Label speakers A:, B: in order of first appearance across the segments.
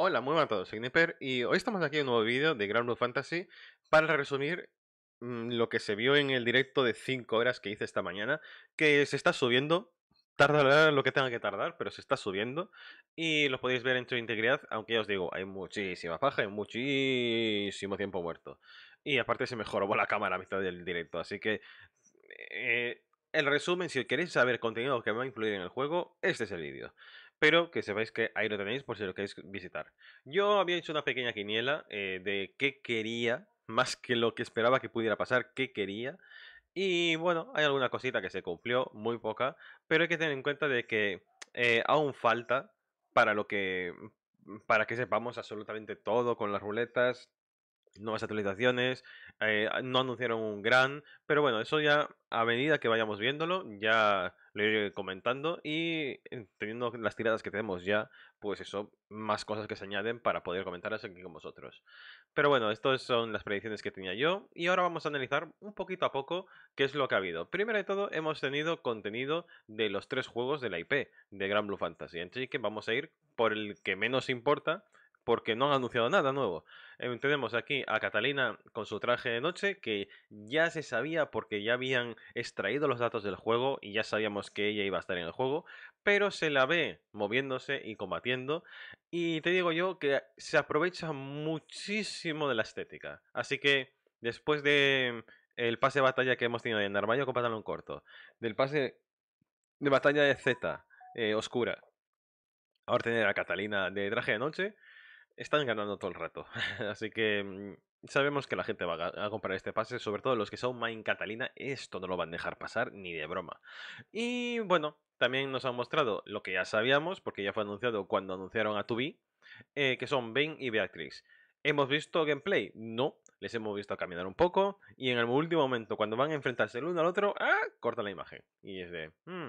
A: Hola, muy buenas a todos, soy Nipper, y hoy estamos aquí en un nuevo vídeo de Grand Fantasy para resumir mm, lo que se vio en el directo de 5 horas que hice esta mañana, que se está subiendo, tardará lo que tenga que tardar, pero se está subiendo, y lo podéis ver en su integridad, aunque ya os digo, hay muchísima paja, hay muchísimo tiempo muerto. Y aparte se mejoró la cámara a mitad del directo, así que... Eh, el resumen, si queréis saber contenido que va a influir en el juego, este es el vídeo pero que sepáis que ahí lo tenéis por si lo queréis visitar. Yo había hecho una pequeña quiniela eh, de qué quería, más que lo que esperaba que pudiera pasar, qué quería. Y bueno, hay alguna cosita que se cumplió, muy poca, pero hay que tener en cuenta de que eh, aún falta para lo que para que sepamos absolutamente todo con las ruletas, nuevas actualizaciones, eh, no anunciaron un gran, pero bueno, eso ya a medida que vayamos viéndolo, ya lo comentando y eh, teniendo las tiradas que tenemos ya, pues eso, más cosas que se añaden para poder comentarlas aquí con vosotros. Pero bueno, estas son las predicciones que tenía yo y ahora vamos a analizar un poquito a poco qué es lo que ha habido. Primero de todo, hemos tenido contenido de los tres juegos de la IP de Gran Blue Fantasy, así que vamos a ir por el que menos importa, porque no han anunciado nada nuevo. tenemos aquí a Catalina con su traje de noche, que ya se sabía porque ya habían extraído los datos del juego y ya sabíamos que ella iba a estar en el juego, pero se la ve moviéndose y combatiendo. Y te digo yo que se aprovecha muchísimo de la estética. Así que después de el pase de batalla que hemos tenido en armayo con pantalón corto, del pase de batalla de Z eh, oscura, ahora tener a Catalina de traje de noche, están ganando todo el rato. Así que mm, sabemos que la gente va a comprar este pase, sobre todo los que son Main Catalina, esto no lo van a dejar pasar ni de broma. Y bueno, también nos han mostrado lo que ya sabíamos, porque ya fue anunciado cuando anunciaron a Tubi, eh, que son Ben y Beatrix. ¿Hemos visto gameplay? No, les hemos visto caminar un poco y en el último momento, cuando van a enfrentarse el uno al otro, ¡ah! cortan la imagen. Y es de... Hmm".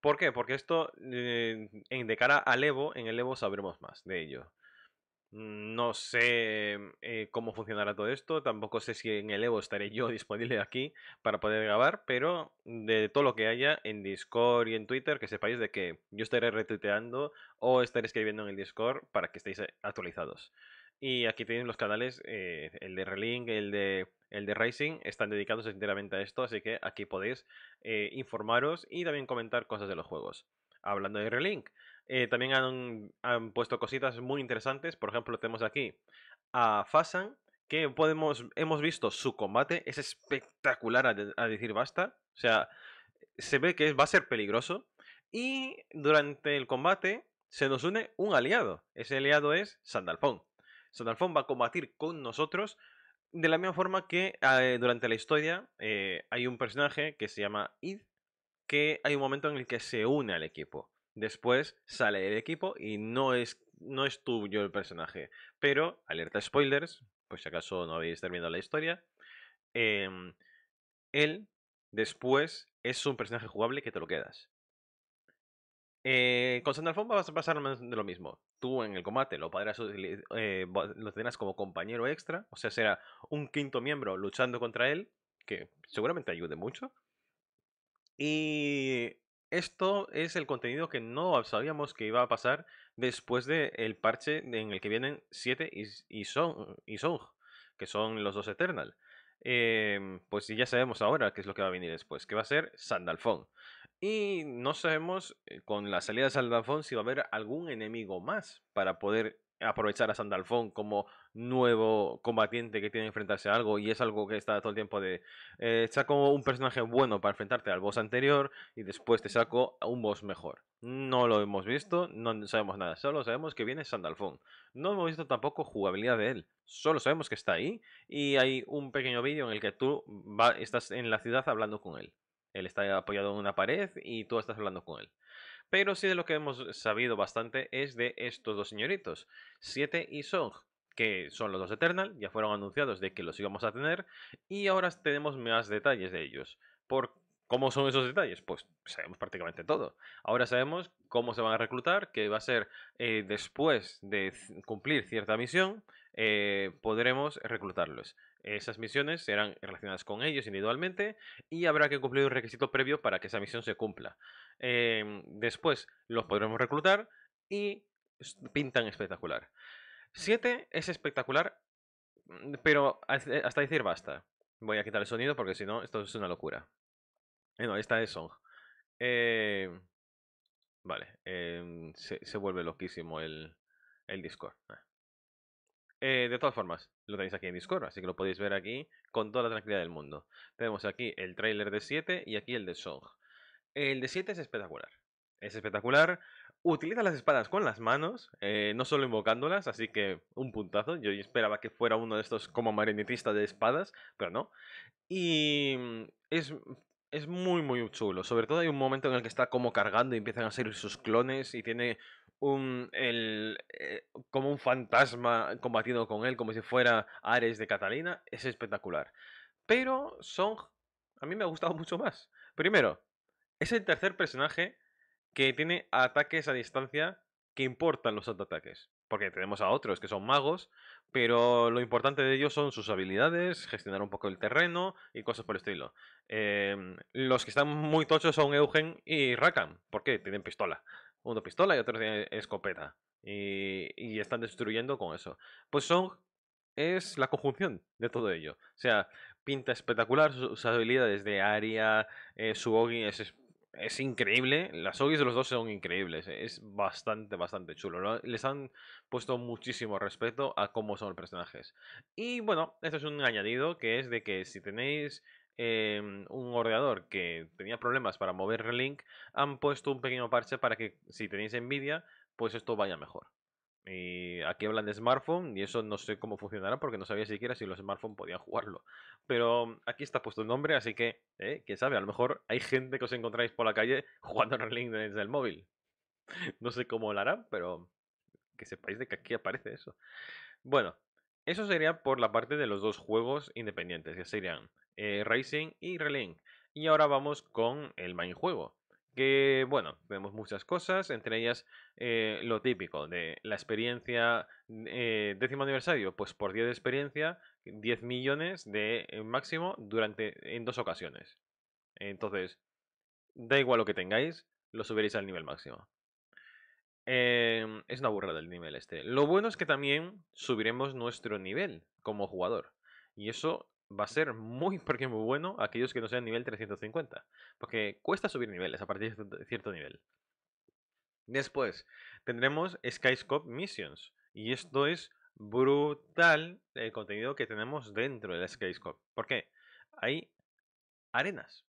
A: ¿Por qué? Porque esto, eh, de cara al Evo, en el Evo sabremos más de ello. Mm, no sé mm, eh, cómo funcionará todo esto, tampoco sé si en el Evo estaré yo disponible aquí para poder grabar, pero de todo lo que haya en Discord y en Twitter, que sepáis de que yo estaré retuiteando o estaré escribiendo en el Discord para que estéis eh, actualizados. Y aquí tenéis los canales, eh, el de Relink, el de, el de Racing, están dedicados enteramente a esto, así que aquí podéis informaros y también comentar cosas de los juegos. Hablando de Relink, eh, también han, han, puesto cositas muy interesantes. Por ejemplo, tenemos aquí a Fasan, que podemos, hemos visto su combate. Es espectacular a, decir basta. O sea, se ve que va a ser peligroso. Y durante el combate se nos une un aliado. Ese aliado es Sandalfón. Sandalfón va a combatir con nosotros. De la misma forma que eh, durante la historia eh, hay un personaje que se llama Id, que hay un momento en el que se une al equipo después sale del equipo y no es, no es tuyo el personaje. Pero, alerta spoilers, pues si acaso no habéis terminado la historia, em, él después es un personaje jugable que te lo quedas. Eh, con Sandalfón vas a pasar lo mismo. Tú en el combate lo, podrás, eh, lo tendrás como compañero extra, o sea, será un quinto miembro luchando contra él, que seguramente ayude mucho. Y esto es el contenido que no sabíamos que iba a pasar después del el parche en el que vienen 7 y, y, Song, y que son los dos Eternal. Em, pues ya sabemos ahora qué es lo que va a venir después, que va a ser Sandalfón. Y no sabemos eh, con la salida de Sandalfón si va a haber algún enemigo más para poder aprovechar a Sandalfón como nuevo combatiente que tiene que enfrentarse a algo y es algo que está todo el tiempo de eh, saco un personaje bueno para enfrentarte al boss anterior y después te saco a un boss mejor. No lo hemos visto, no sabemos nada, solo sabemos que viene Sandalfón. No hemos visto tampoco jugabilidad de él, solo sabemos que está ahí y hay un pequeño vídeo en el que tú estás en la ciudad hablando con él. Él está apoyado en una pared y tú estás hablando con él. Pero sí de lo que hemos sabido bastante es de estos dos señoritos, Siete y Song, que son los dos Eternal, ya fueron anunciados de que los íbamos a tener, y ahora tenemos más detalles de ellos. ¿Por ¿Cómo son esos detalles? Pues sabemos prácticamente todo. Ahora sabemos cómo se van a reclutar, que va a ser eh, después de cumplir cierta misión, eh, podremos reclutarlos. Esas misiones serán relacionadas con ellos individualmente y habrá que cumplir un requisito previo para que esa misión se cumpla. Em, después los podremos reclutar y pintan espectacular. 7 es espectacular, mm, pero hasta decir basta. Voy a quitar el sonido porque si no, esto es una locura. no, esta es Song. Em, vale, em, se, vuelve loquísimo el, el Discord. Ah. Eh, de todas formas, lo tenéis aquí en Discord, así que lo podéis ver aquí con toda la tranquilidad del mundo. Tenemos aquí el trailer de 7 y aquí el de Song. El de 7 es espectacular. Es espectacular. Utiliza las espadas con las manos, eh, no solo invocándolas, así que un puntazo. Yo esperaba que fuera uno de estos como marionetistas de espadas, pero no. Y mm, es es muy, muy chulo. Sobre todo hay un momento en el que está como cargando y empiezan a salir sus clones y tiene un, el, como un fantasma combatiendo con él, como si fuera Ares de Catalina, es espectacular. Pero Song a mí me ha gustado mucho más. Primero, es el tercer personaje que tiene ataques a distancia que importan los ataques. Porque tenemos a otros que son magos, pero lo importante de ellos son sus habilidades, gestionar un poco el terreno y cosas por el estilo. Em, los que están muy tochos son Eugen y Rakan, porque tienen pistola. Uno pistola y otro tiene escopeta. Y, están destruyendo con eso. Pues Song es la conjunción de todo ello. O sea, pinta espectacular sus habilidades de área, eh, su Ogi es, increíble. Las Ogis de los dos son increíbles. Es bastante, bastante chulo. Les han puesto muchísimo respeto a cómo son los personajes. Y bueno, esto es un añadido que es de que si tenéis em, un ordenador que tenía problemas para mover Link han puesto un pequeño parche para que si tenéis envidia pues esto vaya mejor. Y aquí hablan de smartphone y eso no sé cómo funcionará porque no sabía siquiera si los smartphones podían jugarlo. Pero aquí está puesto el nombre, así que, ¿eh? quién sabe, a lo mejor hay gente que os encontráis por la calle jugando a Relink desde el móvil. No sé cómo lo harán, pero que sepáis de que aquí aparece eso. Bueno, eso sería por la parte de los dos juegos independientes, que serían eh, Racing y Relink. Y ahora vamos con el main juego, que bueno, vemos muchas cosas, entre ellas eh, lo típico de la experiencia eh, décimo aniversario, pues por 10 de experiencia, 10 millones de eh, máximo durante en dos ocasiones. Entonces, da igual lo que tengáis, lo subiréis al nivel máximo. Em, es una burrada el nivel este. Lo bueno es que también subiremos nuestro nivel como jugador. Y eso va a ser muy, porque muy bueno aquellos que no sean nivel 350. Porque cuesta subir niveles a partir de cierto nivel. Después, tendremos Skyscope Missions. Y esto es brutal el contenido que tenemos dentro del Skyscope. ¿Por qué? Hay arenas.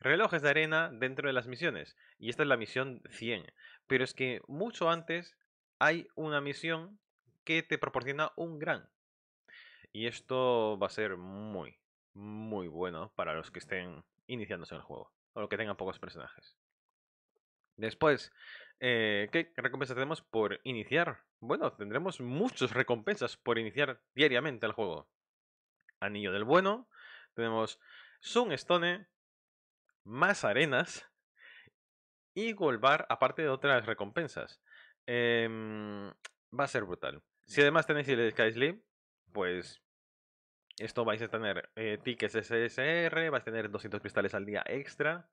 A: Relojes de arena dentro de las misiones. Y esta es la misión 100. Pero es que mucho antes hay una misión que te proporciona un gran. Y esto va a ser muy, muy bueno para los que estén iniciándose en el juego o los que tengan pocos personajes. Después, eh, ¿qué recompensas tenemos por iniciar? Bueno, tendremos muchas recompensas por iniciar diariamente el juego. Anillo del Bueno, tenemos Sunstone, más arenas y Golbar, aparte de otras recompensas. Em, va a ser brutal. Si además tenéis el Sky Sleep, pues esto vais a tener eh, tickets SSR, vais a tener 200 cristales al día extra.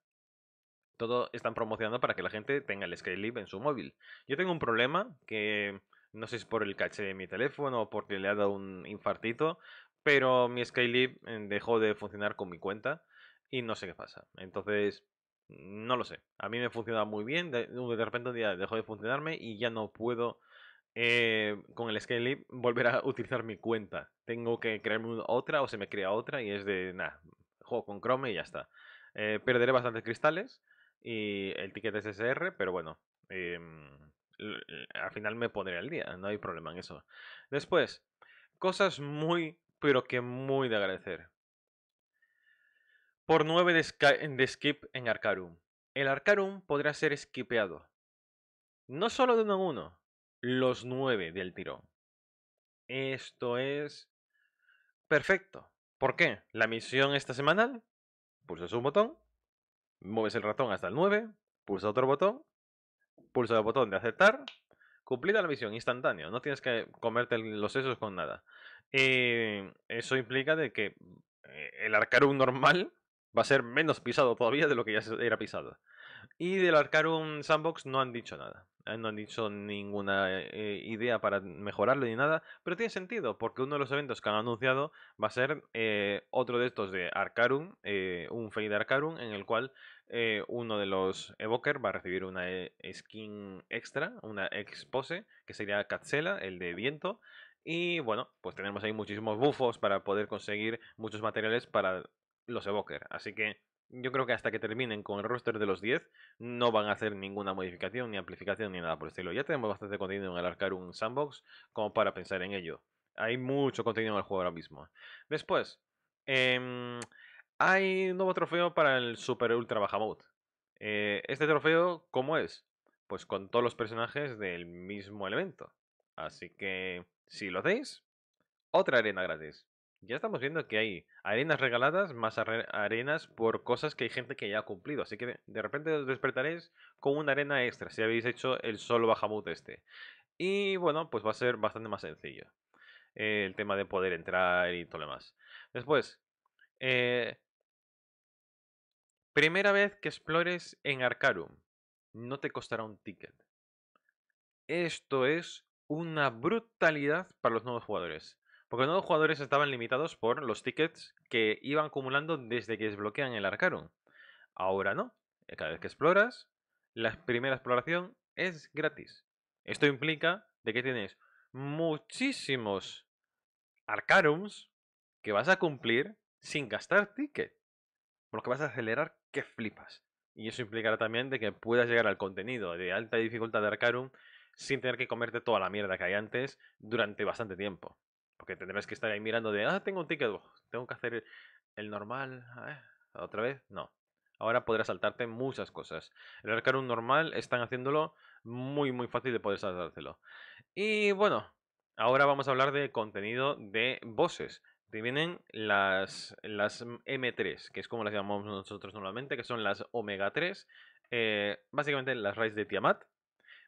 A: Todo están promocionando para que la gente tenga el Skylib en su móvil. Yo tengo un problema que no sé si es por el caché de mi teléfono o porque le ha dado un infartito, pero mi Skylib eh, dejó de funcionar con mi cuenta y no sé qué pasa. Entonces, no lo sé. A mí me funciona muy bien, de repente un día dejó de funcionarme y ya no puedo eh, con el Scale volver a utilizar mi cuenta. Tengo que crearme otra o se me crea otra y es de nada, juego con Chrome y ya está. Eh, perderé bastantes cristales y el ticket SSR, pero bueno, em, al final me pondré al día, no hay problema en eso. Después, cosas muy, pero que muy de agradecer. Por 9 de, skip en Arcarum. El Arcarum podrá ser skipeado. No solo de uno a uno, los nueve del tirón. Esto es perfecto. ¿Por qué? La misión esta semanal, pulsas un botón, mueves el ratón hasta el 9, pulsa otro botón, pulsa el botón de aceptar, cumplida la misión instantáneo, no tienes que comerte los sesos con nada. Eh, eso implica de que eh, el arcarum normal va a ser menos pisado todavía de lo que ya era pisado. Y del Arcarum Sandbox no han dicho nada. Eh, no han dicho ninguna eh, idea para mejorarlo ni nada, pero tiene sentido, porque uno de los eventos que han anunciado va a ser eh, otro de estos de Arcarum, un fade de Arcarum, en el cual uno de los Evoker va a recibir una skin extra, una expose, que sería Katsela, el de viento, y bueno, pues tenemos ahí muchísimos bufos para poder conseguir muchos materiales para los Evoker. Así que yo creo que hasta que terminen con el roster de los 10 no van a hacer ninguna modificación, ni amplificación, ni nada por el estilo. Ya tenemos bastante contenido en el un Sandbox como para pensar en ello. Hay mucho contenido en el juego ahora mismo. Después, em, hay un nuevo trofeo para el Super Ultra Baja Mode. Eh, este trofeo, ¿cómo es? Pues con todos los personajes del mismo elemento. Así que, si lo hacéis, otra arena gratis. Ya estamos viendo que hay arenas regaladas más arenas por cosas que hay gente que ya ha cumplido. Así que de repente os despertaréis con una arena extra si habéis hecho el solo Bajamut este. Y bueno, pues va a ser bastante más sencillo. Eh, el tema de poder entrar y todo lo demás. Después, eh, primera vez que explores en Arcarum, no te costará un ticket. Esto es una brutalidad para los nuevos jugadores. Porque los los jugadores estaban limitados por los tickets que iban acumulando desde que desbloquean el Arcarum. Ahora no. Eh, cada vez que exploras, la primera exploración es gratis. Esto implica de que tienes muchísimos Arcarums que vas a cumplir sin gastar ticket. Porque que vas a acelerar que flipas. Y eso implicará también de que puedas llegar al contenido de alta dificultad de Arcarum sin tener que comerte toda la mierda que hay antes durante bastante tiempo. Porque tendrás que estar ahí mirando de, ah, tengo un ticket, oh, tengo que hacer el normal, ah, otra vez, no. Ahora podrás saltarte muchas cosas. El arcano normal están haciéndolo muy, muy fácil de poder saltárselo. Y bueno, ahora vamos a hablar de contenido de bosses. Te vienen las, las M3, que es como las llamamos nosotros normalmente, que son las Omega 3. Eh, básicamente las raíces de Tiamat,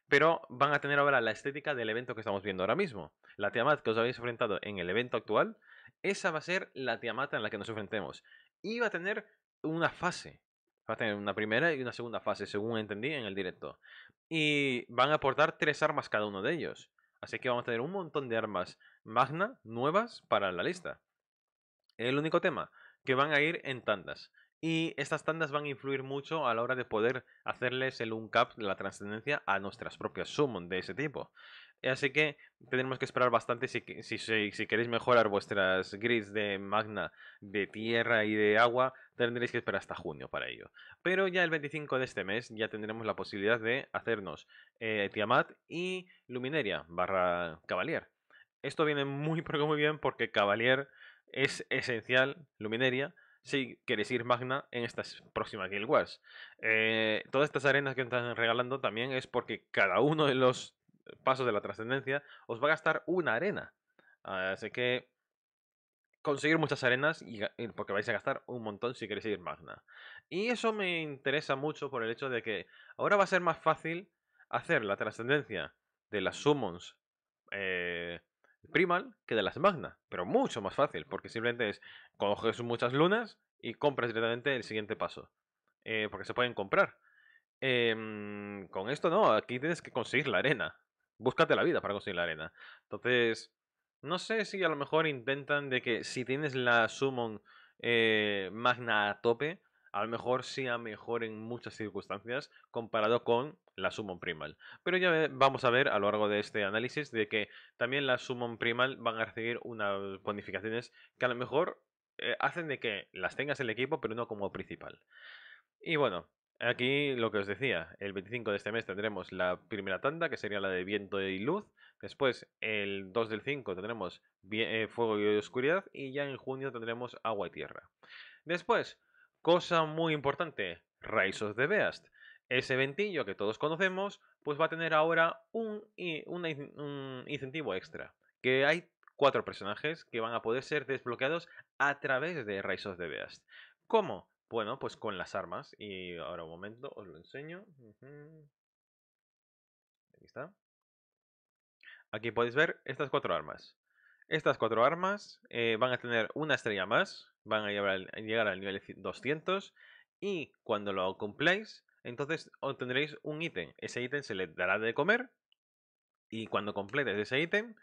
A: pero van a tener ahora la estética del evento que estamos viendo ahora mismo. La Tiamat que os habéis enfrentado en el evento actual, esa va a ser la Tiamat en la que nos enfrentemos. Y va a tener una fase. Va a tener una primera y una segunda fase, según entendí en el directo. Y van a aportar tres armas cada uno de ellos. Así que vamos a tener un montón de armas magna nuevas para la lista. El único tema, que van a ir en tandas. Y estas tandas van a influir mucho a la hora de poder hacerles el uncap, la trascendencia, a nuestras propias summon de ese tipo. Así que tendremos que esperar bastante si, queréis mejorar vuestras grids de magna, de tierra y de agua, tendréis que esperar hasta junio para ello. Pero ya el 25 de este mes ya tendremos la posibilidad de hacernos eh, Tiamat y Lumineria barra Cavalier. Esto viene muy, muy bien porque Cavalier es esencial, Lumineria, si queréis ir magna en estas próximas Guild Wars. Eh, todas estas arenas que están regalando también es porque cada uno de los pasos de la trascendencia os va a gastar una arena. Así que conseguir muchas arenas y, porque vais a gastar un montón si queréis ir magna. Y eso me interesa mucho por el hecho de que ahora va a ser más fácil hacer la trascendencia de las summons eh, Primal que de las Magna, pero mucho más fácil, porque simplemente es coges muchas lunas y compras directamente el siguiente paso, eh, porque se pueden comprar. Em, con esto no, aquí tienes que conseguir la arena. Búscate la vida para conseguir la arena. Entonces, no sé si a lo mejor intentan de que si tienes la Summon eh, Magna a tope, a lo mejor sea mejor en muchas circunstancias comparado con la Summon Primal. Pero ya vamos a ver a lo largo de este análisis de que también la Summon Primal van a recibir unas bonificaciones que a lo mejor eh, hacen de que las tengas en el equipo, pero no como principal. Y bueno, aquí lo que os decía, el 25 de este mes tendremos la primera tanda, que sería la de viento y luz. Después, el 2 del 5 tendremos eh, fuego y oscuridad. Y ya en junio tendremos agua y tierra. Después, Cosa muy importante, Rise of the Beast. Ese ventillo que todos conocemos, pues va a tener ahora un, incentivo extra. Que hay cuatro personajes que van a poder ser desbloqueados a través de Rise of the Beast. ¿Cómo? Bueno, pues con las armas. Y ahora un momento, os lo enseño. Aquí podéis ver estas cuatro armas. Estas cuatro armas eh, van a tener una estrella más, van a llegar, llegar al nivel 200 y cuando lo cumpláis, entonces obtendréis un ítem. Ese ítem se le dará de comer y cuando completes ese ítem,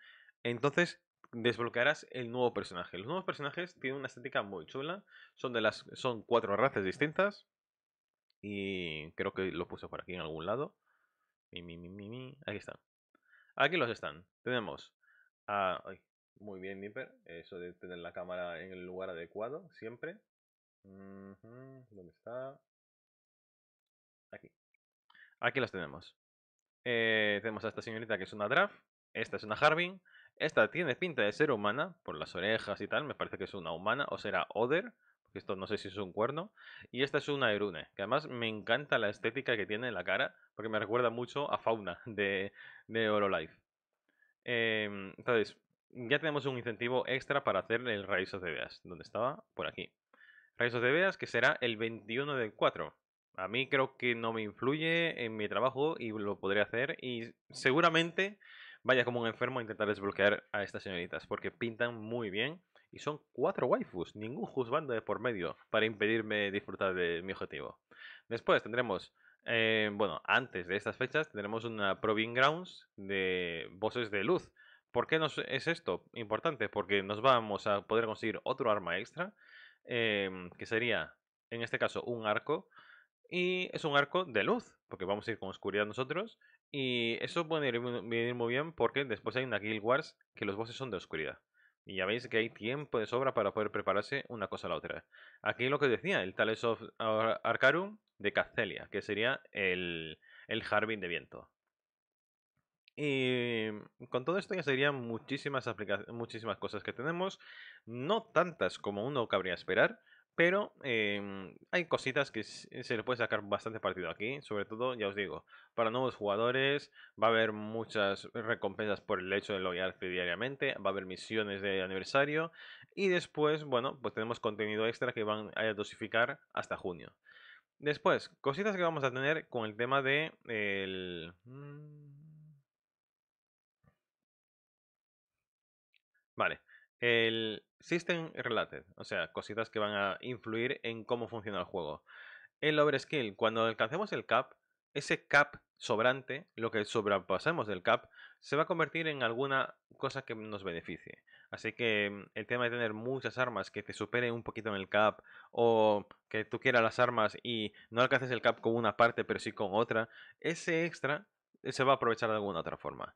A: entonces desbloquearás el nuevo personaje. Los nuevos personajes tienen una estética muy chula, son de las son cuatro razas distintas y creo que lo puse por aquí en algún lado. Aquí están. Aquí los están. Tenemos a muy bien, Nipper. Eso de tener la cámara en el lugar adecuado, siempre. ¿Dónde está? Aquí. Aquí las tenemos. Eh, tenemos a esta señorita que es una draft. Esta es una Harbin. Esta tiene pinta de ser humana, por las orejas y tal. Me parece que es una humana, o será Other. Porque esto no sé si es un cuerno. Y esta es una Erune, que además me encanta la estética que tiene en la cara, porque me recuerda mucho a Fauna de, de em, entonces, ya tenemos un incentivo extra para hacer el Raízos de Veas. Donde estaba? Por aquí. Raízos de Veas, que será el 21 del 4. A mí creo que no me influye en mi trabajo y lo podré hacer. Y seguramente vaya como un enfermo a intentar desbloquear a estas señoritas, porque pintan muy bien. Y son cuatro waifus, ningún juzgando de por medio para impedirme disfrutar de mi objetivo. Después tendremos eh, bueno, antes de estas fechas tendremos una Proving Grounds de voces de luz, ¿Por qué es esto importante? Porque nos vamos a poder conseguir otro arma extra, em, que sería, en este caso, un arco. Y es un arco de luz, porque vamos a ir con oscuridad nosotros. Y eso puede venir muy bien porque después hay una Guild Wars que los bosses son de oscuridad. Y ya veis que hay tiempo de sobra para poder prepararse una cosa a la otra. Aquí lo que decía, el Tales of Arcarum de Castelia, que sería el, el Harbin de viento. Y con todo esto ya serían muchísimas, muchísimas cosas que tenemos, no tantas como uno cabría esperar, pero em, hay cositas que se le puede sacar bastante partido aquí, sobre todo, ya os digo, para nuevos jugadores, va a haber muchas recompensas por el hecho de loguearse diariamente, va a haber misiones de aniversario y después, bueno, pues tenemos contenido extra que van a dosificar hasta junio. Después, cositas que vamos a tener con el tema de el... Mm, Vale. El System Related, o sea, cositas que van a influir en cómo funciona el juego. El skill cuando alcancemos el cap, ese cap sobrante, lo que sobrepasemos del cap, se va a convertir en alguna cosa que nos beneficie. Así que mm, el tema de tener muchas armas que te supere un poquito en el cap o que tú quieras las armas y no alcances el cap con una parte pero sí con otra, ese extra eh, se va a aprovechar de alguna otra forma.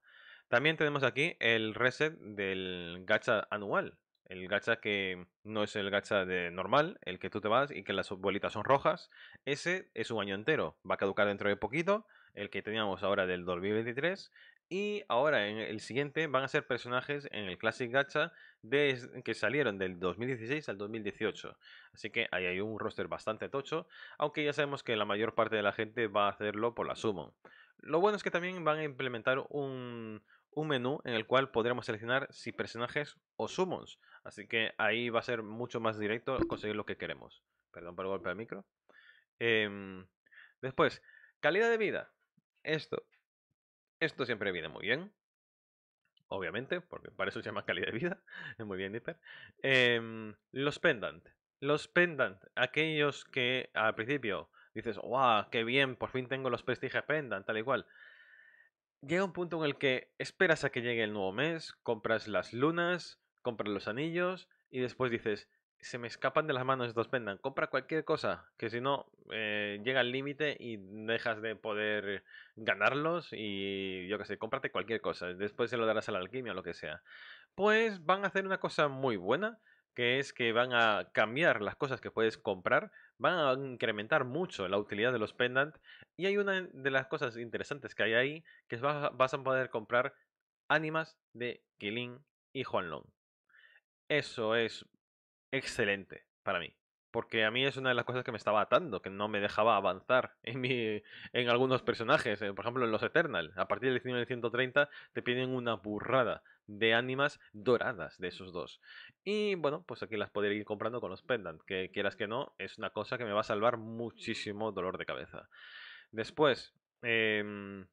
A: También tenemos aquí el reset del gacha anual. El gacha que no es el gacha de normal, el que tú te vas y que las bolitas son rojas. Ese es un año entero. Va a caducar dentro de poquito. El que teníamos ahora del 2023. Y ahora en el siguiente van a ser personajes en el Classic Gacha que salieron del 2016 al 2018. Así que ahí hay un roster bastante tocho, aunque ya sabemos que la mayor parte de la gente va a hacerlo por la sumo Lo bueno es que también van a implementar un, un menú en el cual podremos seleccionar si personajes o summons. Así que ahí va a ser mucho más directo conseguir lo que queremos. Perdón por el golpe al micro. Em, después, calidad de vida. Esto. Esto siempre viene muy bien. Obviamente, porque para eso se llama calidad de vida. Es muy bien, Dipper. Em, los pendant. Los pendant. Aquellos que al principio dices, ¡guau! ¡Qué bien! Por fin tengo los prestigios pendant, tal y cual llega un punto en el que esperas a que llegue el nuevo mes, compras las lunas, compras los anillos y después dices, se me escapan de las manos estos pendan, compra cualquier cosa, que si no eh, llega al límite y dejas de poder ganarlos y yo que sé, cómprate cualquier cosa, después se lo darás a la alquimia o lo que sea. Pues van a hacer una cosa muy buena, que es que van a cambiar las cosas que puedes comprar van a incrementar mucho la utilidad de los pendant. Y hay una de las cosas interesantes que hay ahí, que vas, a poder comprar ánimas de Kilin y Juan Long. Eso es excelente para mí. Porque a mí es una de las cosas que me estaba atando, que no me dejaba avanzar en, mi, en algunos personajes. Eh, por ejemplo, en los Eternal, a partir del 1930 te piden una burrada de ánimas doradas de esos dos. Y bueno, pues aquí las podría ir comprando con los Pendant, que quieras que no, es una cosa que me va a salvar muchísimo dolor de cabeza. Después, em,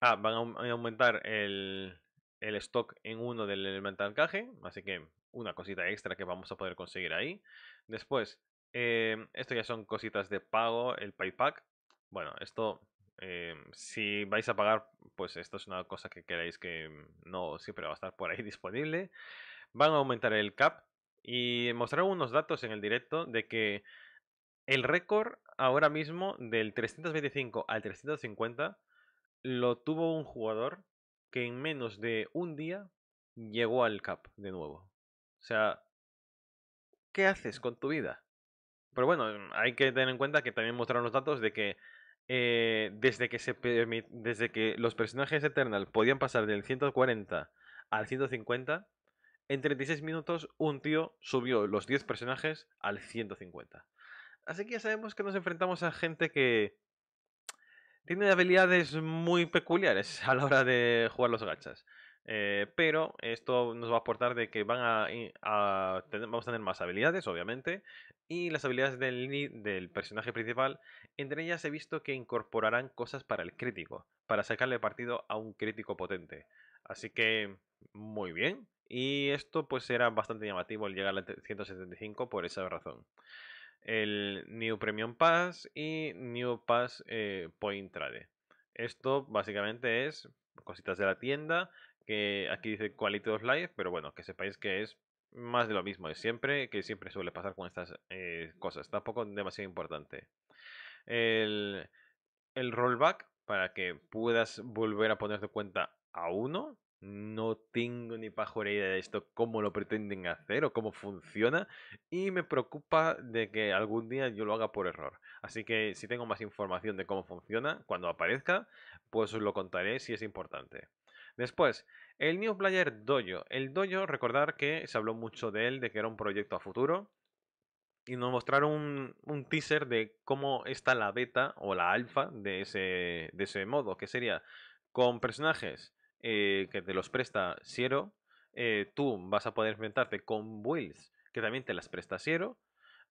A: Ah, van a aumentar el, el stock en uno del elemental caje, así que una cosita extra que vamos a poder conseguir ahí. Después, em, esto ya son cositas de pago, el paypack. Bueno, esto, em, si vais a pagar, pues esto es una cosa que queréis que no siempre va a estar por ahí disponible. Van a aumentar el cap y mostrar unos datos en el directo de que el récord ahora mismo del 325 al 350 lo tuvo un jugador que en menos de un día llegó al CAP de nuevo. O sea, ¿qué haces con tu vida? Pero bueno, mm, hay que tener en cuenta que también mostraron los datos de que eh, desde, que se desde que los personajes Eternal podían pasar del 140 al 150, en 36 minutos un tío subió los 10 personajes al 150. Así que ya sabemos que nos enfrentamos a gente que tiene habilidades muy peculiares a la hora de jugar los gachas. Eh, pero esto nos va a aportar de que van a, a vamos a tener más habilidades, obviamente, y las habilidades del, del, personaje principal, entre ellas he visto que incorporarán cosas para el crítico, para sacarle partido a un crítico potente. Así que, muy bien. Y esto pues era bastante llamativo el llegar al 175 por esa razón el New Premium Pass y New Pass eh, Point Trade. Esto básicamente es cositas de la tienda, que aquí dice Quality of Life, pero bueno, que sepáis que es más de lo mismo de siempre, que siempre suele pasar con estas eh, cosas, tampoco demasiado importante. El, rollback, para que puedas volver a ponerte cuenta a uno, no tengo ni pajora idea de esto, cómo lo pretenden hacer o cómo funciona y me preocupa de que algún día yo lo haga por error. Así que si tengo más información de cómo funciona, cuando aparezca, pues os lo contaré si es importante. Después, el New Player Dojo. El Dojo, recordar que se habló mucho de él, de que era un proyecto a futuro. Y nos mostraron un, un teaser de cómo está la beta o la alfa de ese, de ese modo, que sería con personajes eh, que te los presta Siero, eh, tú vas a poder enfrentarte con Wills, que también te las presta Siero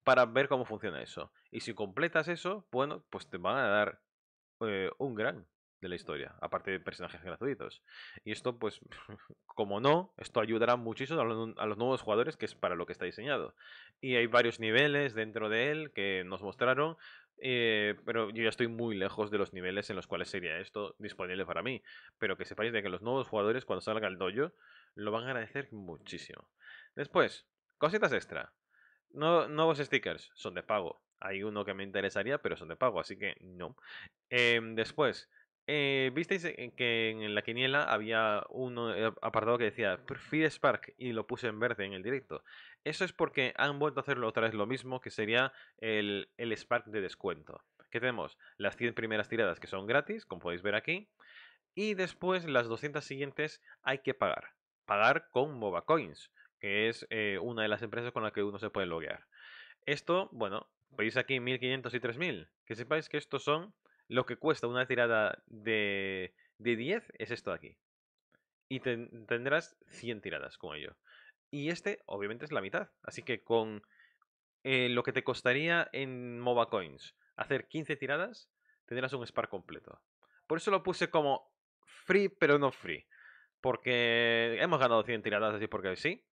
A: para ver cómo funciona eso. Y si completas eso, bueno, pues te van a dar eh, un gran de la historia, aparte de personajes gratuitos. Y esto, pues, como no, esto ayudará muchísimo a los, nuevos jugadores, que es para lo que está diseñado. Y hay varios niveles dentro de él que nos mostraron, eh, pero yo ya estoy muy lejos de los niveles en los cuales sería esto disponible para mí. Pero que sepáis de que los nuevos jugadores, cuando salga el dojo, lo van a agradecer muchísimo. Después, cositas extra. No, nuevos stickers, son de pago. Hay uno que me interesaría, pero son de pago, así que no. Em, después, eh, Visteis que en la quiniela había un eh, apartado que decía free Spark y lo puse en verde en el directo. Eso es porque han vuelto a hacerlo otra vez lo mismo, que sería el, Spark de descuento. Que tenemos las 100 primeras tiradas que son gratis, como podéis ver aquí, y después las 200 siguientes hay que pagar. Pagar con MOBA que es eh, una de las empresas con las que uno se puede loguear. Esto, bueno, veis aquí 1500 y 3000. Que sepáis que estos son lo que cuesta una tirada de, de 10 es esto de aquí. Y tendrás 100 tiradas con ello. Y este, obviamente, es la mitad. Así que con eh, lo que te costaría en MOBA Coins hacer 15 tiradas, tendrás un spar completo. Por eso lo puse como free, pero no free. Porque hemos ganado 100 tiradas así porque sí.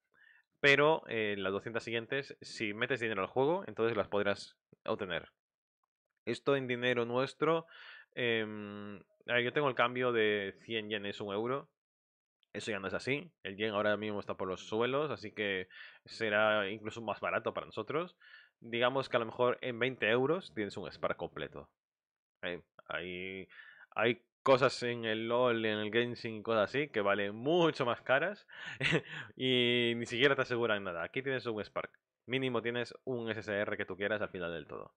A: Pero en eh, las 200 siguientes, si metes dinero al juego, entonces las podrás obtener. Esto en dinero nuestro. Em, ah, yo tengo el cambio de 100 yenes, un euro. Eso ya no es así. El yen ahora mismo está por los suelos, así que será incluso más barato para nosotros. Digamos que a lo mejor en 20 euros tienes un Spark completo. Eh, hay, cosas en el LOL, en el Genshin y cosas así que valen mucho más caras y ni siquiera te aseguran nada. Aquí tienes un Spark. Mínimo tienes un SSR que tú quieras al final del todo.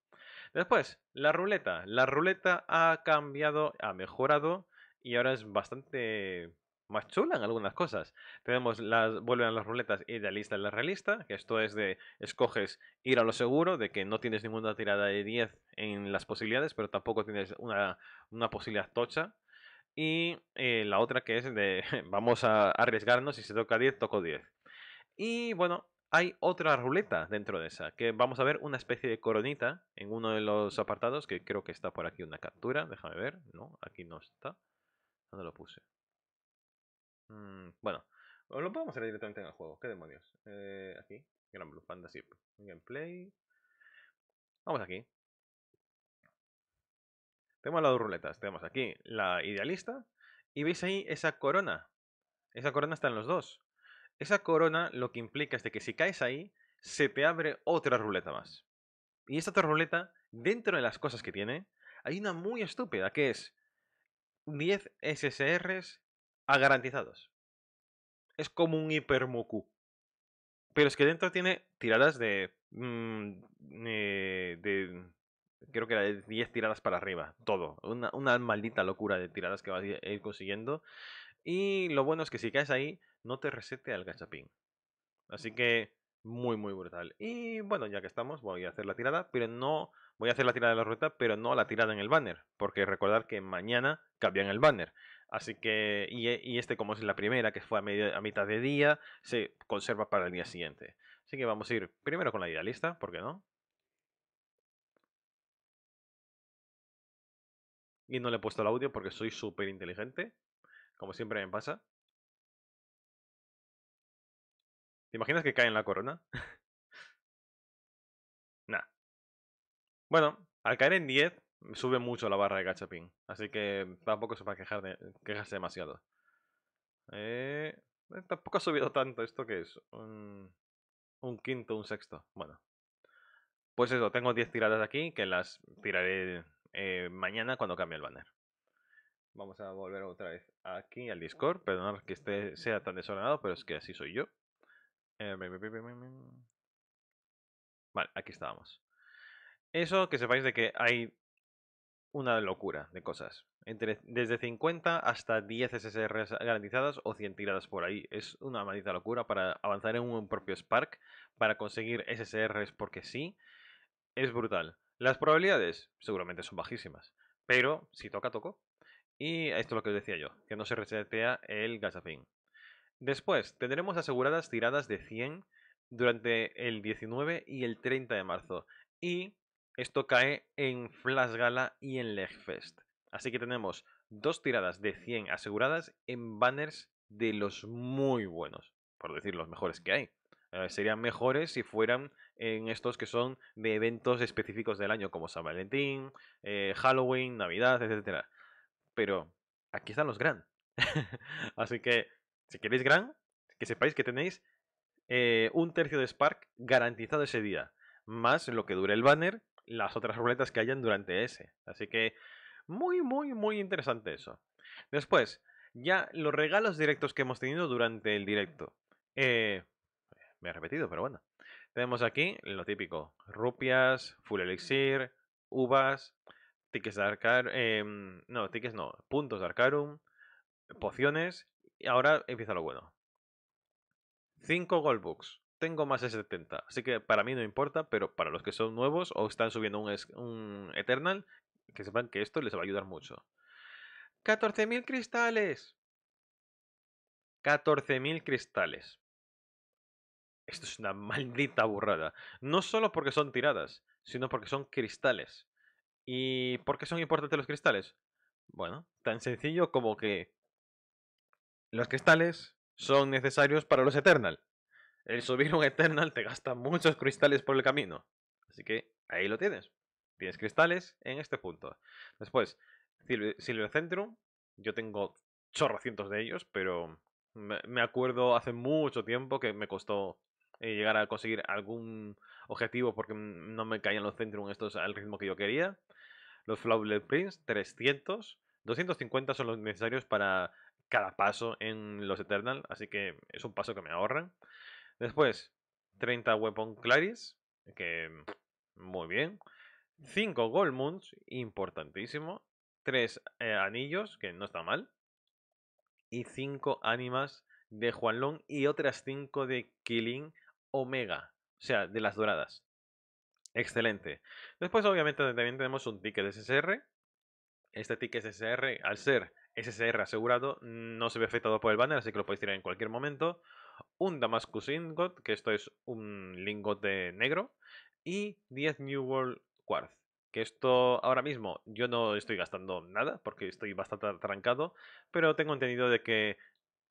A: Después, la ruleta. La ruleta ha cambiado, ha mejorado y ahora es bastante más chula en algunas cosas. Tenemos las, vuelven a las ruletas idealista y la realista, que esto es de escoges ir a lo seguro, de que no tienes ninguna tirada de 10 en las posibilidades, pero tampoco tienes una, posibilidad tocha. Y eh, la otra que es de vamos a arriesgarnos, si se toca 10, toco 10. Y bueno, hay otra ruleta dentro de esa, que vamos a ver una especie de coronita en uno de los apartados, que creo que está por aquí una captura, déjame ver, no, aquí no está, ¿dónde lo puse? Mm, bueno, lo podemos hacer directamente en el juego, qué demonios, eh, aquí, Gran Blue Fantasy. gameplay, vamos aquí. Tenemos las dos ruletas, tenemos aquí la idealista, y veis ahí esa corona, esa corona está en los dos, esa corona lo que implica es de que si caes ahí, se te abre otra ruleta más. Y esta otra ruleta, dentro de las cosas que tiene, hay una muy estúpida que es 10 SSRs a garantizados. Es como un hipermoku. Pero es que dentro tiene tiradas de. Mm, eh, de creo que era 10 tiradas para arriba, todo. Una, una maldita locura de tiradas que vas a ir consiguiendo. Y lo bueno es que si caes ahí, no te resete al gachapín. Así que muy, muy brutal. Y bueno, ya que estamos, voy a hacer la tirada, pero no... Voy a hacer la tirada de la ruta, pero no la tirada en el banner, porque recordar que mañana cambian el banner. Así que, y, e, este como es la primera, que fue a, mitad de día, se conserva para el día siguiente. Así que vamos a ir primero con la idealista, ¿por qué no? Y no le he puesto el audio porque soy súper inteligente, como siempre me pasa. ¿Te imaginas que cae en la corona? nah. Bueno, al caer en 10, mm, sube mucho la barra de Gachapin. Así que tampoco se va a quejar de, quejarse demasiado. Eh, eh, tampoco ha subido tanto esto que es. Un, quinto, un sexto. Bueno. Pues eso, tengo 10 tiradas aquí que las tiraré eh, mañana cuando cambie el banner. Vamos a volver otra vez aquí al Discord. Perdonad que este sea tan desordenado, pero es que así soy yo. Eh, vale, aquí estábamos. Eso que sepáis de que hay una locura de cosas. desde 50 hasta 10 SSRs garantizadas o 100 tiradas por ahí. Es una maldita locura para avanzar en un propio Spark, para conseguir SSRs porque sí. Es brutal. Las probabilidades seguramente son bajísimas, pero si toca, toco Y esto es lo que os decía yo, que no se resetea el gasafín. Después, tendremos aseguradas tiradas de 100 durante el 19 y el 30 de marzo. Y esto cae en Flash Gala y en Legfest. Así que tenemos dos tiradas de 100 aseguradas en banners de los muy buenos, por decir los mejores que hay. Eh, serían mejores si fueran en estos que son de eventos específicos del año, como San Valentín, eh, Halloween, Navidad, etc. Pero aquí están los grandes Así que si queréis gran, que sepáis que tenéis eh, un tercio de Spark garantizado ese día, más lo que dure el banner, las otras ruletas que hayan durante ese. Así que muy, muy, muy interesante eso. Después, ya los regalos directos que hemos tenido durante el directo. Eh, me he repetido, pero bueno. Tenemos aquí lo típico: rupias, full elixir, uvas, tickets de em, no, tickets no, puntos de arcarum, pociones y ahora empieza lo bueno. 5 Goldbooks. Tengo más de 70, así que para mí no importa, pero para los que son nuevos o están subiendo un, un Eternal, que sepan que esto les va a ayudar mucho. 14.000 cristales. 14.000 cristales. Esto es una maldita burrada. No solo porque son tiradas, sino porque son cristales. ¿Y por qué son importantes los cristales? Bueno, tan sencillo como que los cristales son necesarios para los Eternal. El subir un Eternal te gasta muchos cristales por el camino. Así que ahí lo tienes. Tienes cristales en este punto. Después, Silver Centrum. Yo tengo chorrocientos de ellos, pero me acuerdo hace mucho tiempo que me costó eh, llegar a conseguir algún objetivo porque no me caían los Centrum estos al ritmo que yo quería. Los Flawless Prince, 300. 250 son los necesarios para cada paso en los Eternal, así que es un paso que me ahorran. Después, 30 Weapon Claris, que muy bien. 5 Gold Moons, importantísimo. 3 eh, Anillos, que no está mal. Y 5 Ánimas de Juan Long y otras 5 de Killing Omega, o sea, de las doradas. Excelente. Después, obviamente, también tenemos un ticket de SSR. Este ticket SSR, al ser SSR asegurado, no se ve afectado por el banner, así que lo podéis tirar en cualquier momento. Un Damascus Ingot, que esto es un lingote negro. Y 10 New World Quartz. Que esto ahora mismo yo no estoy gastando nada porque estoy bastante atrancado, pero tengo entendido de que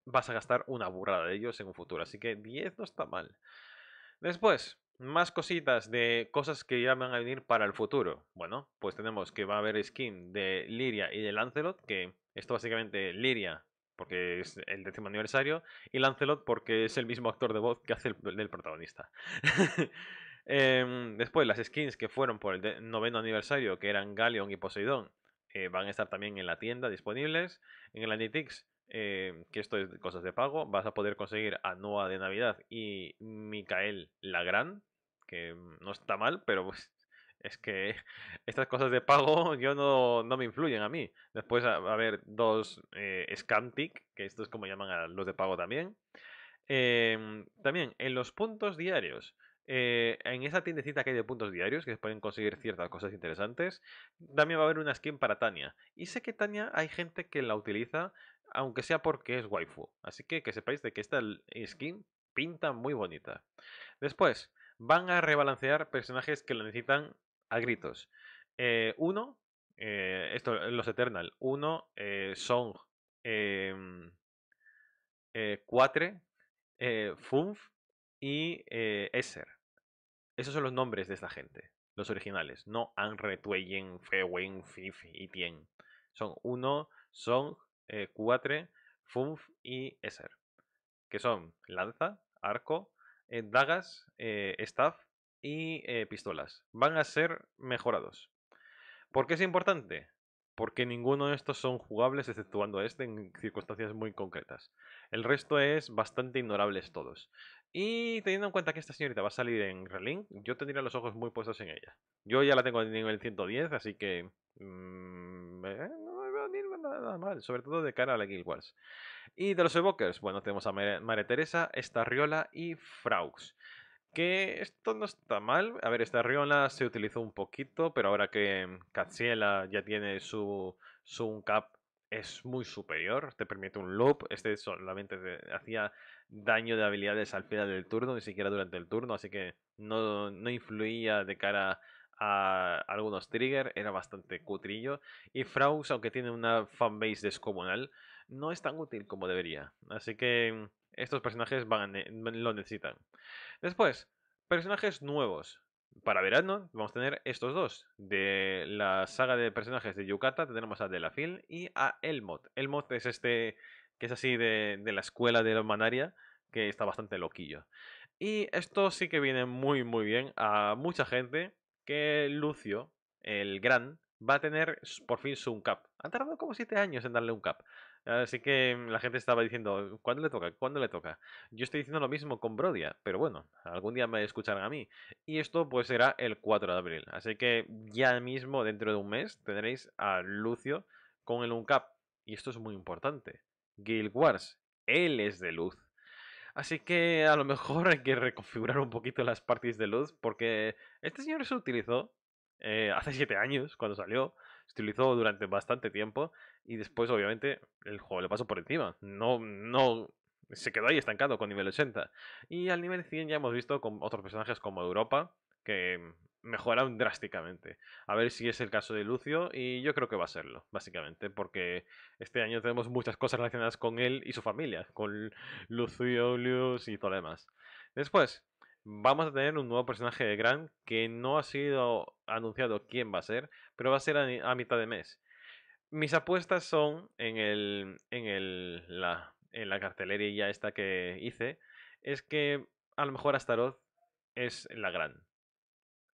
A: vas a gastar una burrada de ellos en un futuro, así que 10 no está mal. Después, más cositas de cosas que ya van a venir para el futuro. Bueno, pues tenemos que va a haber skin de Liria y de Lancelot, que esto básicamente Liria porque es el décimo aniversario, y Lancelot porque es el mismo actor de voz que hace el, protagonista. Em, después, las skins que fueron por el noveno aniversario, que eran Galeon y Poseidón, eh, van a estar también en la tienda disponibles. En el Anitix, eh, que esto es cosas de pago, vas a poder conseguir a Noah de Navidad y Micael gran que no está mal, pero pues es que estas cosas de pago yo no, me influyen a mí. Después va a haber dos eh, Scantic, que esto es como llaman a los de pago también. Em, también en los puntos diarios. Eh, en esa tiendecita que hay de puntos diarios, que se pueden conseguir ciertas cosas interesantes, también va a haber una skin para Tania. Y sé que Tania hay gente que la utiliza, aunque sea porque es waifu. Así que que sepáis de que esta skin pinta muy bonita. Después, van a rebalancear personajes que lo necesitan a gritos. Eh, uno, eh, esto, eh, los Eternal. Uno, eh, Song. Quatre, em, Funf y Eser Esos son los nombres de esta gente. Los originales. No Anre, Tueyen, Fewen, Fif y Tien. Son uno, Song, Cuatre, Funf y Eser Que son lanza, arco, dagas, eh, staff y eh, pistolas. Van a ser mejorados. ¿Por qué es importante? Porque ninguno de estos son jugables, exceptuando este, en circunstancias muy concretas. El resto es bastante ignorables todos. Y teniendo en cuenta que esta señorita va a salir en Relink, yo tendría los ojos muy puestos en ella. Yo ya la tengo en nivel 110, así que... Mm, eh, nada mal, sobre todo de cara a la Guild Wars. Y de los Evokers, bueno, tenemos a María Teresa, Estarriola y Fraux. Que esto no está mal. A ver, Estarriola se utilizó un poquito, pero ahora que Caziela ya tiene su, su cap es muy superior, te permite un loop, este solamente hacía daño de habilidades al final del turno, ni siquiera durante el turno, así que no, no influía de cara a a algunos trigger, era bastante cutrillo. Y Fraus, aunque tiene una fanbase descomunal, no es tan útil como debería. Así que estos personajes e, lo necesitan. Después, personajes nuevos. Para verano vamos a tener estos dos. De la saga de personajes de Yukata tenemos a Delafil y a Elmot. Elmot es este que es así de, la escuela de la manaria, que está bastante loquillo. Y esto sí que viene muy muy bien a mucha gente que Lucio, el gran, va a tener por fin su cap. Han tardado como 7 años en darle un cap. Así que mm, la gente estaba diciendo, ¿cuándo le toca? ¿Cuándo le toca? Yo estoy diciendo lo mismo con Brodia, pero bueno, algún día me escucharán a mí. Y esto pues será el 4 de abril. Así que ya mismo, dentro de un mes, tendréis a Lucio con el Uncap. Y esto es muy importante. Guild Wars, él es de luz. Así que a lo mejor hay que reconfigurar un poquito las partes de luz, porque este señor se utilizó eh, hace 7 años, cuando salió, se utilizó durante bastante tiempo, y después obviamente el juego le pasó por encima. No, no, se quedó ahí estancado con nivel 80. Y al nivel 100 ya hemos visto con otros personajes como Europa, que drásticamente. A ver si es el caso de Lucio y yo creo que va a serlo, básicamente, porque este año tenemos muchas cosas relacionadas con él y su familia, con Lucio, Olius y todo lo demás. Después, vamos a tener un nuevo personaje de Gran que no ha sido anunciado quién va a ser, pero va a ser a, mitad de mes. Mis apuestas son en, el, en, el, la, en la cartelería esta que hice, es que a lo mejor Astaroth es la Gran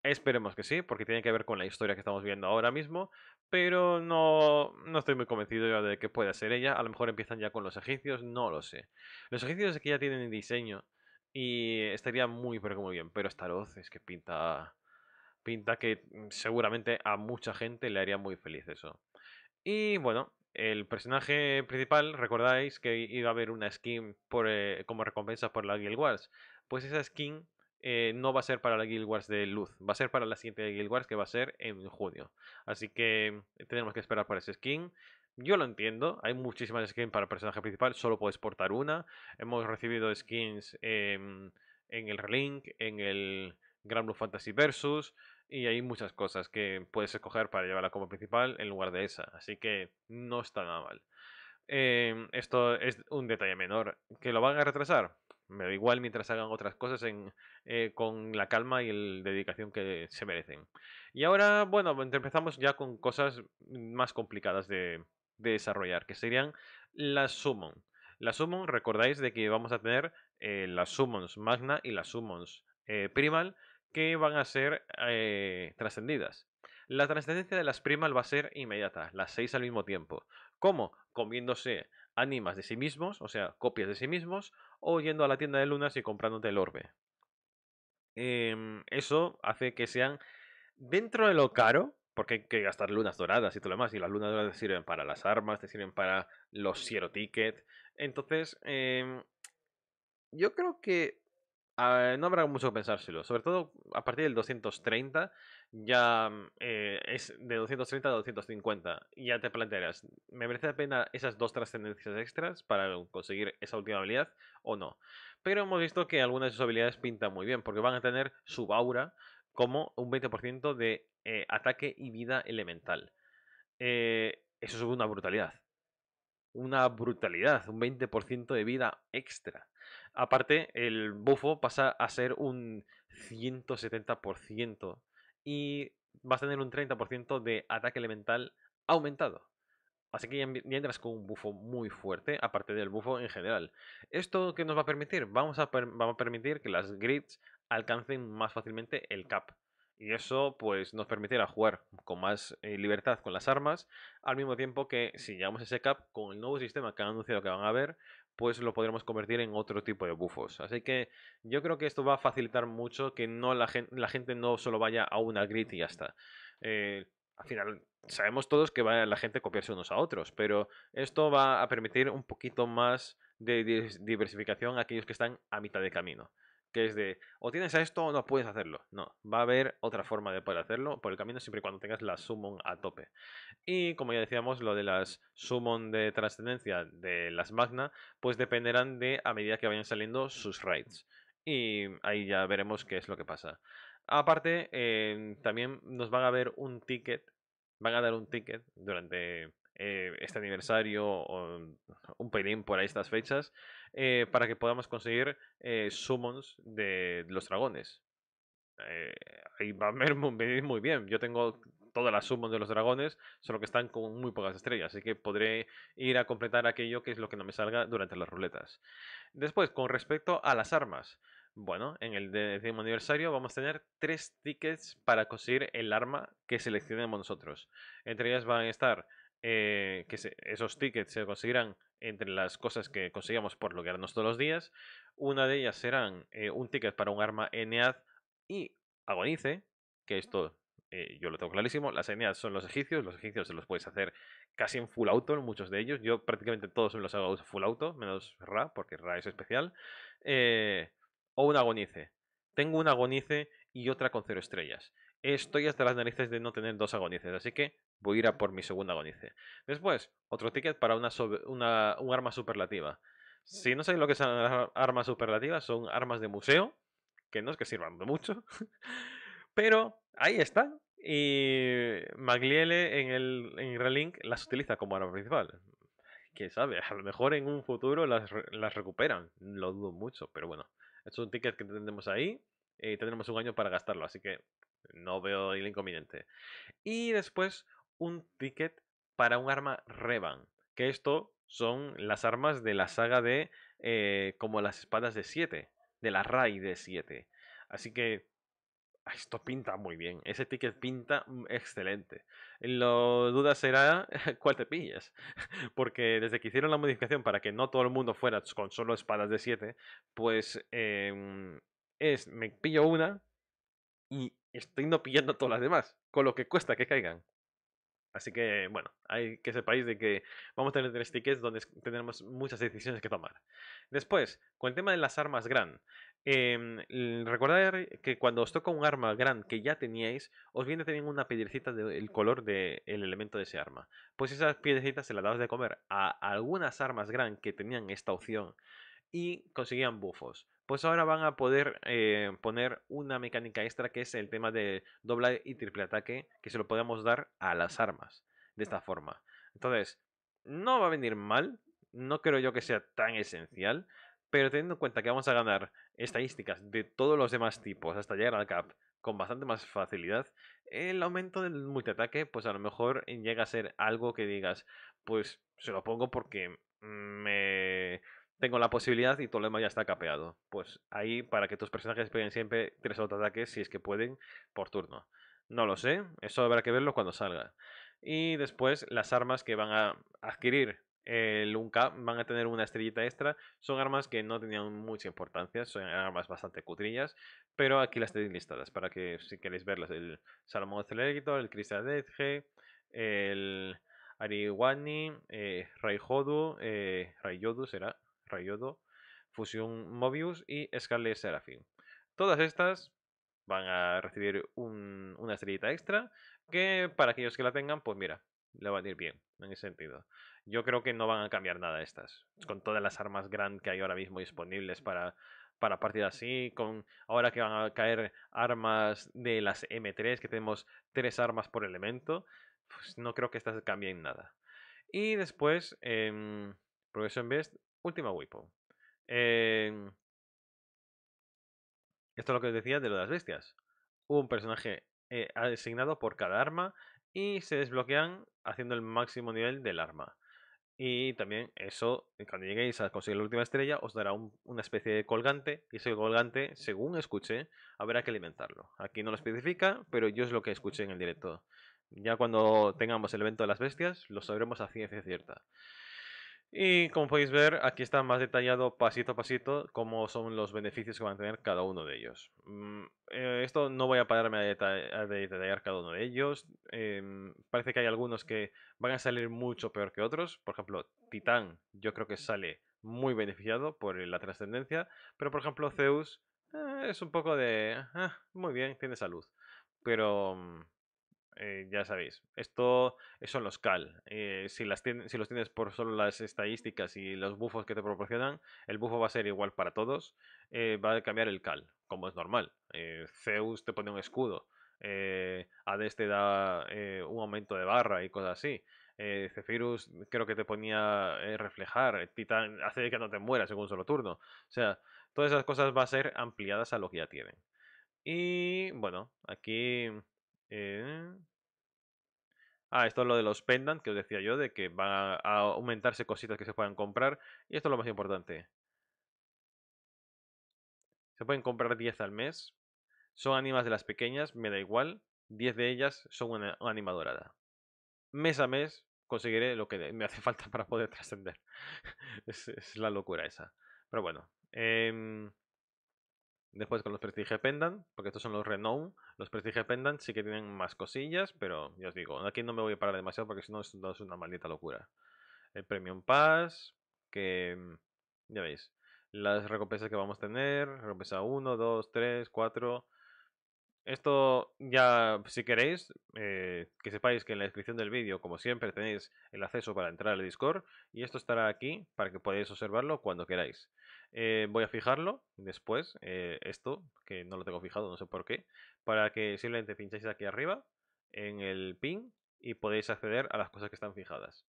A: Esperemos que sí, porque tiene que ver con la historia que estamos viendo ahora mismo, pero no, no estoy muy convencido de que pueda ser ella. A lo mejor empiezan ya con los egipcios, no lo sé. Los egipcios que ya tienen diseño y estaría muy, pero muy bien, pero Staroz es que pinta, pinta que mm, seguramente a mucha gente le haría muy feliz eso. Y bueno, el personaje principal, recordáis que iba a haber una skin por, eh, como recompensa por la Guild Wars. Pues esa skin eh, no va a ser para la Guild Wars de Luz, va a ser para la siguiente Guild Wars que va a ser en junio. Así que eh, tenemos que esperar para ese skin. Yo lo entiendo, hay muchísimas skins para el personaje principal, solo puedes portar una. Hemos recibido skins em, en el Relink, en el Grand Blue Fantasy Versus, y hay muchas cosas que puedes escoger para llevarla como principal en lugar de esa. Así que no está nada mal. Em, esto es un detalle menor. ¿Que lo van a retrasar? Me da igual mientras hagan otras cosas eh, con la calma y la dedicación que se merecen. Y ahora, bueno, empezamos ya con cosas más complicadas de, desarrollar, que serían las summon. Las Summons, recordáis de que vamos a tener eh, las summons magna y las summons eh, primal que van a ser trascendidas. La trascendencia de las primal va a ser inmediata, las seis al mismo tiempo. ¿Cómo? Comiéndose ánimas de sí mismos, o sea, copias de sí mismos, o yendo a la tienda de lunas y comprándote el orbe. Em, eso hace que sean dentro de lo caro, porque hay que gastar lunas doradas y todo lo demás, y las lunas doradas te sirven para las armas, te sirven para los siero Ticket. Entonces, em, yo creo que ah, no habrá mucho pensárselo, sobre todo a partir del 230 ya mm, eh, es de 230 a 250. Y ya te plantearás, ¿me merece la pena esas dos trascendencias extras para conseguir esa última habilidad o no? Pero hemos visto que algunas de sus habilidades pintan muy bien, porque van a tener su aura como un 20% de eh, ataque y vida elemental. Eh, eso es una brutalidad. Una brutalidad, un 20% de vida extra. Aparte, el bufo pasa a ser un 170% y vas a tener un 30% de ataque elemental aumentado. Así que ya, entras con un bufo muy fuerte, aparte del bufo en general. ¿Esto qué nos va a permitir? Vamos a, a permitir que las grids alcancen más fácilmente el cap. Y eso pues nos permitirá jugar con más eh, libertad con las armas, al mismo tiempo que si llegamos a ese cap, con el nuevo sistema que han anunciado que van a ver, pues lo podremos convertir en otro tipo de bufos. Así que yo creo que esto va a facilitar mucho que no la, gente, no solo vaya a una grid y ya está. Eh, al final sabemos todos que va la gente copiarse unos a otros, pero esto va a permitir un poquito más de diversificación a aquellos que están a mitad de camino que es de o tienes a esto o no puedes hacerlo. No, va a haber otra forma de poder hacerlo por el camino siempre y cuando tengas la summon a tope. Y como ya decíamos, lo de las summon de trascendencia de las magna, pues dependerán de a medida que vayan saliendo sus raids. Y ahí ya veremos qué es lo que pasa. Aparte, eh, también nos van a ver un ticket, van a dar un ticket durante eh, este aniversario, o un pelín por ahí estas fechas, eh, para que podamos conseguir eh, summons de los dragones. ahí va a venir muy bien. Yo tengo todas las summons de los dragones, solo que están con muy pocas estrellas, así que podré ir a completar aquello que es lo que no me salga durante las ruletas. Después, con respecto a las armas, bueno, en el décimo aniversario vamos a tener tres tickets para conseguir el arma que seleccionemos nosotros. Entre ellas van a estar eh, que esos tickets se conseguirán entre las cosas que conseguíamos por loguearnos todos los días. Una de ellas serán eh, un ticket para un arma Enead y Agonice, que esto eh, yo lo tengo clarísimo. Las Enead son los egipcios, los egipcios se los puedes hacer casi en full auto, muchos de ellos. Yo prácticamente todos los hago full auto, menos Ra, porque Ra es especial. o un Agonice. Tengo un Agonice y otra con cero estrellas estoy hasta las narices de no tener dos agonices, así que Voy a ir a por mi segunda agonice. Después, otro ticket para una, una un arma superlativa. Si no sabéis lo que son las armas superlativas, son armas de museo, que no es que sirvan de mucho, pero ahí están. Y Magliele en el en Relink las utiliza como arma principal. Quién sabe, a lo mejor en un futuro las, las recuperan. Lo dudo mucho, pero bueno. es un ticket que tenemos ahí y eh, tendremos un año para gastarlo, así que no veo el inconveniente. Y después, un ticket para un arma Revan. Que esto son las armas de la saga de eh, como las espadas de 7, de la RAI de 7. Así que ah, esto pinta muy bien, ese ticket pinta excelente. Lo duda será cuál te pillas, porque desde que hicieron la modificación para que no todo el mundo fuera con solo espadas de 7, pues em, es, me pillo una y estoy no pillando todas las demás, con lo que cuesta que caigan. Así que, bueno, hay que sepáis de que vamos a tener tres tickets donde tendremos muchas decisiones que tomar. Después, con el tema de las armas gran. Em, recordar que cuando os toca un arma gran que ya teníais, os viene teniendo una piedrecita del color del elemento de ese arma. Pues esas piedrecitas se las dabas de comer a algunas armas gran que tenían esta opción y conseguían bufos pues ahora van a poder eh, poner una mecánica extra que es el tema de doble y triple ataque, que se lo podemos dar a las armas, de esta forma. Entonces, no va a venir mal, no creo yo que sea tan esencial, pero teniendo en cuenta que vamos a ganar estadísticas de todos los demás tipos hasta llegar al cap con bastante más facilidad, el aumento del multiataque, pues a lo mejor llega a ser algo que digas, pues se lo pongo porque me tengo la posibilidad y todo el ya está capeado. Pues ahí para que tus personajes peguen siempre tres ataques, si es que pueden por turno. No lo sé, eso habrá que verlo cuando salga. Y después las armas que van a adquirir el 1 van a tener una estrellita extra. Son armas que no tenían mucha importancia, son armas bastante cutrillas, pero aquí las tenéis listadas para que si queréis verlas. El Salomón Accelerator, el Crystal g el Ariwani, eh, Raihodu, eh, será, Rayodo, Fusion Mobius y Scarlet Seraphim. Todas estas van a recibir una estrellita extra que para aquellos que la tengan, pues mira, le va a ir bien en ese sentido. Yo creo que no van a cambiar nada estas, con todas las armas grand que hay ahora mismo disponibles para, para partidas así, con ahora que van a caer armas de las M3, que tenemos tres armas por elemento, pues no creo que estas cambien nada. Y después, en em, Progression Best última weapon, em, esto es lo que os decía de lo de las bestias. Un personaje eh, asignado por cada arma y se desbloquean haciendo el máximo nivel del arma. Y también eso, eh, cuando lleguéis a conseguir la última estrella, os dará una especie de colgante. Y ese colgante, según escuché, habrá que alimentarlo. Aquí no lo especifica, pero yo es lo que escuché en el directo. Ya cuando tengamos el evento de las bestias, lo sabremos a ciencia cierta. Y como podéis ver, aquí está más detallado pasito a pasito cómo son los beneficios que van a tener cada uno de ellos. Mm, eh, esto no voy a pararme a, detallar cada uno de ellos. Em, parece que hay algunos que van a salir mucho peor que otros. Por ejemplo, Titán yo creo que sale muy beneficiado por la trascendencia. Pero por ejemplo, Zeus eh, es un poco de... Ah, muy bien, tiene salud. Pero mm, eh, ya sabéis, esto son los cal. Eh, si, las si los tienes por solo las estadísticas y los buffos que te proporcionan, el buffo va a ser igual para todos. Eh, va a cambiar el cal, como es normal. Zeus te pone un escudo. Hades te da un aumento de barra y cosas así. Zephyrus creo que te ponía reflejar. Titan hace que no te mueras según solo turno. O sea, todas esas cosas va a ser ampliadas a lo que ya tienen. Y bueno, aquí eh. Ah, esto es lo de los pendants que os decía yo, de que van a aumentarse cositas que se puedan comprar. Y esto es lo más importante. Se pueden comprar 10 al mes. Son ánimas de las pequeñas, me da igual. 10 de ellas son una, ánima anima dorada. Mes a mes conseguiré lo que me hace falta para poder trascender. es, es, la locura esa. Pero bueno. Eh... Después con los Prestige Pendant, porque estos son los Renown. Los Prestige Pendant sí que tienen más cosillas, pero ya os digo, aquí no me voy a parar demasiado porque si no, es una maldita locura. El Premium Pass, que mm, ya veis, las recompensas que vamos a tener, recompensa 1, 2, 3, 4. Esto ya, si queréis, eh, que sepáis que en la descripción del vídeo, como siempre, tenéis el acceso para entrar al Discord y esto estará aquí para que podáis observarlo cuando queráis. Eh, voy a fijarlo después, eh, esto, que no lo tengo fijado, no sé por qué, para que simplemente pincháis aquí arriba en el pin y podéis acceder a las cosas que están fijadas.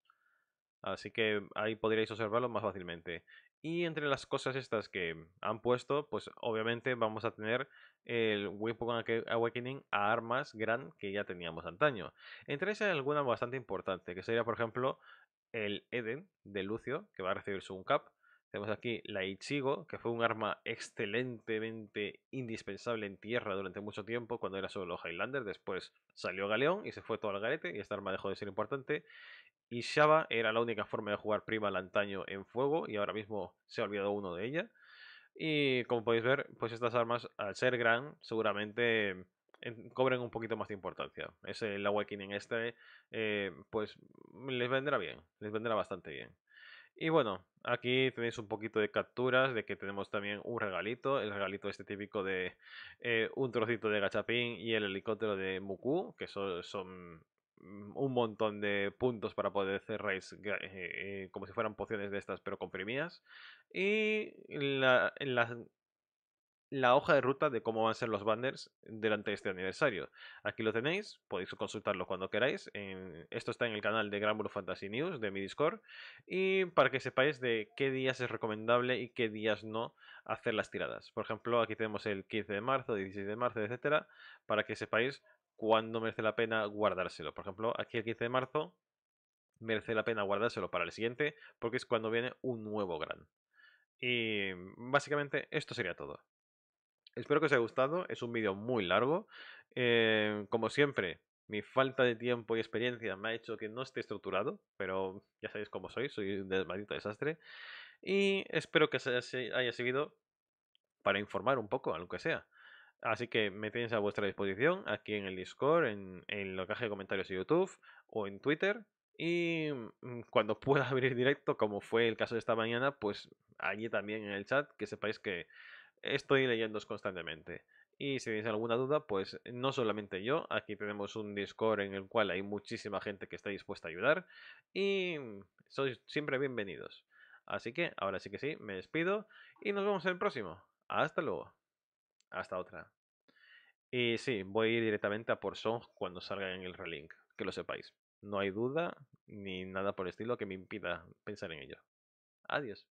A: Así que ahí podréis observarlo más fácilmente. Y entre las cosas estas que han puesto, pues obviamente vamos a tener el Weapon Awakening a armas gran que ya teníamos antaño. Entre esas alguna bastante importante, que sería por ejemplo el Eden de Lucio, que va a recibir su cap tenemos aquí la Ichigo, que fue un arma excelentemente indispensable en tierra durante mucho tiempo, cuando era solo los Highlander. Después salió Galeón y se fue todo al garete, y esta arma dejó de ser importante. Y Shaba era la única forma de jugar prima al antaño en fuego, y ahora mismo se ha olvidado uno de ella. Y como podéis ver, pues estas armas, al ser gran, seguramente cobren un poquito más de importancia. Ese el Awakening este, eh, pues les vendrá bien, les vendrá bastante bien. Y bueno, aquí tenéis un poquito de capturas de que tenemos también un regalito, el regalito este típico de eh, un trocito de gachapín y el helicóptero de Muku, que son, mm, un montón de puntos para poder hacer eh, eh, como si fueran pociones de estas pero comprimidas y la, la, la hoja de ruta de cómo van a ser los banners durante este aniversario. Aquí lo tenéis, podéis consultarlo cuando queráis. esto está en el canal de Gran Fantasy News de mi Discord. Y para que sepáis de qué días es recomendable y qué días no hacer las tiradas. Por ejemplo, aquí tenemos el 15 de marzo, 16 de marzo, etcétera, para que sepáis cuándo merece la pena guardárselo. Por ejemplo, aquí el 15 de marzo merece la pena guardárselo para el siguiente, porque es cuando viene un nuevo gran. Y básicamente esto sería todo. Espero que os haya gustado, es un vídeo muy largo. Eh, como siempre, mi falta de tiempo y experiencia me ha hecho que no esté estructurado, pero ya sabéis cómo soy, soy un maldito desastre. Y espero que os haya servido para informar un poco, a lo que sea. Así que me tenéis a vuestra disposición aquí en el Discord, en, en la caja de comentarios de YouTube o en Twitter. Y mm, cuando pueda abrir directo, como fue el caso de esta mañana, pues allí también en el chat, que sepáis que estoy leyéndoos constantemente. Y si tenéis alguna duda, pues no solamente yo, aquí tenemos un Discord en el cual hay muchísima gente que está dispuesta a ayudar y sois siempre bienvenidos. Así que ahora sí que sí, me despido y nos vemos en el próximo. Hasta luego. Hasta otra. Y sí, voy a ir directamente a por Song cuando salga en el relink, que lo sepáis. No hay duda ni nada por el estilo que me impida pensar en ello. Adiós.